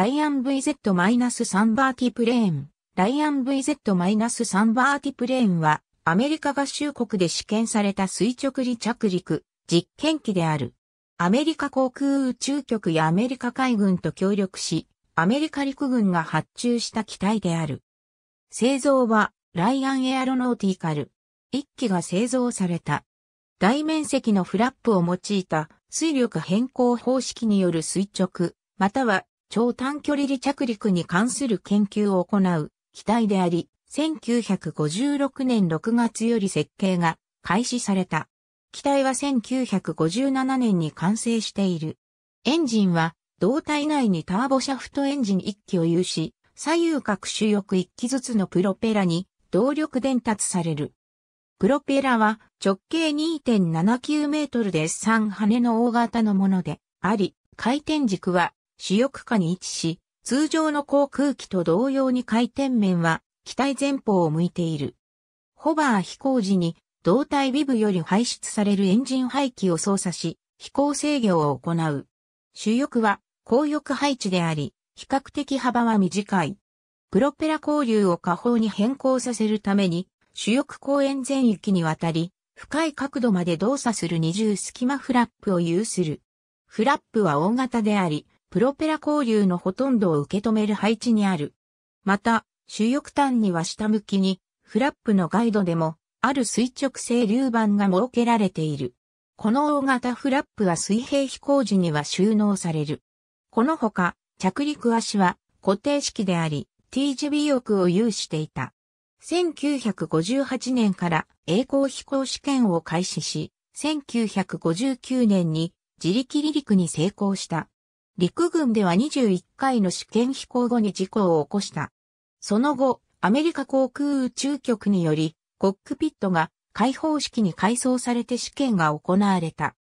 ライアン VZ-3 バーティプレーン。ライアン VZ-3 バーティプレーンは、アメリカ合衆国で試験された垂直離着陸、実験機である。アメリカ航空宇宙局やアメリカ海軍と協力し、アメリカ陸軍が発注した機体である。製造は、ライアンエアロノーティカル。1機が製造された。大面積のフラップを用いた水力変更方式による垂直、または超短距離離着陸に関する研究を行う機体であり、1956年6月より設計が開始された。機体は1957年に完成している。エンジンは胴体内にターボシャフトエンジン1機を有し、左右各主翼1機ずつのプロペラに動力伝達される。プロペラは直径2.79メートルで3羽の大型のものであり、回転軸は主翼下に位置し、通常の航空機と同様に回転面は機体前方を向いている。ホバー飛行時に胴体尾部より排出されるエンジン排気を操作し、飛行制御を行う。主翼は後翼配置であり、比較的幅は短い。プロペラ交流を下方に変更させるために、主翼公園全域にわたり、深い角度まで動作する二重隙間フラップを有する。フラップは大型であり、プロペラ交流のほとんどを受け止める配置にある。また、主翼端には下向きに、フラップのガイドでも、ある垂直性流板が設けられている。この大型フラップは水平飛行時には収納される。このほか、着陸足は固定式であり、T 字尾翼を有していた。1958年から栄光飛行試験を開始し、1959年に自力離陸に成功した。陸軍では21回の試験飛行後に事故を起こした。その後、アメリカ航空宇宙局により、コックピットが開放式に改装されて試験が行われた。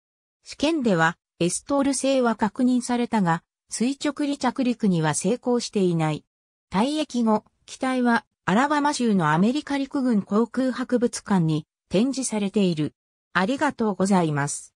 試験では、エストール製は確認されたが、垂直離着陸には成功していない。退役後、機体はアラバマ州のアメリカ陸軍航空博物館に展示されている。ありがとうございます。